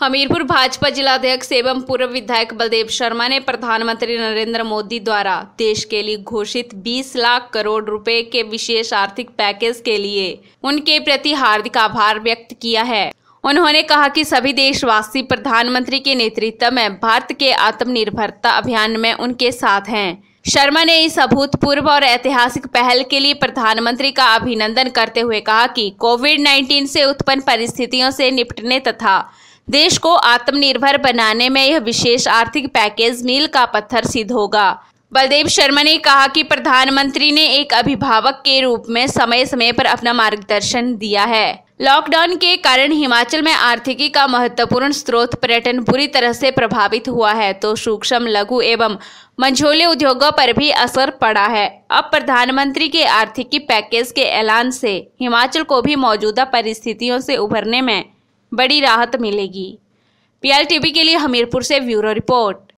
हमीरपुर भाजपा जिलाध्यक्ष एवं पूर्व विधायक बलदेव शर्मा ने प्रधानमंत्री नरेंद्र मोदी द्वारा देश के लिए घोषित 20 लाख करोड़ रुपए के विशेष आर्थिक पैकेज के लिए उनके प्रति हार्दिक आभार व्यक्त किया है उन्होंने कहा कि सभी देशवासी प्रधानमंत्री के नेतृत्व में भारत के आत्मनिर्भरता अभियान में उनके साथ हैं शर्मा ने इस अभूतपूर्व और ऐतिहासिक पहल के लिए प्रधानमंत्री का अभिनंदन करते हुए कहा कि कोविड 19 से उत्पन्न परिस्थितियों से निपटने तथा देश को आत्मनिर्भर बनाने में यह विशेष आर्थिक पैकेज मील का पत्थर सिद्ध होगा बलदेव शर्मा ने कहा कि प्रधानमंत्री ने एक अभिभावक के रूप में समय समय पर अपना मार्गदर्शन दिया है लॉकडाउन के कारण हिमाचल में आर्थिकी का महत्वपूर्ण स्रोत पर्यटन बुरी तरह से प्रभावित हुआ है तो सूक्ष्म लघु एवं मंझोले उद्योगों पर भी असर पड़ा है अब प्रधानमंत्री के आर्थिकी पैकेज के ऐलान से हिमाचल को भी मौजूदा परिस्थितियों से उभरने में बड़ी राहत मिलेगी पीआरटीवी के लिए हमीरपुर से ब्यूरो रिपोर्ट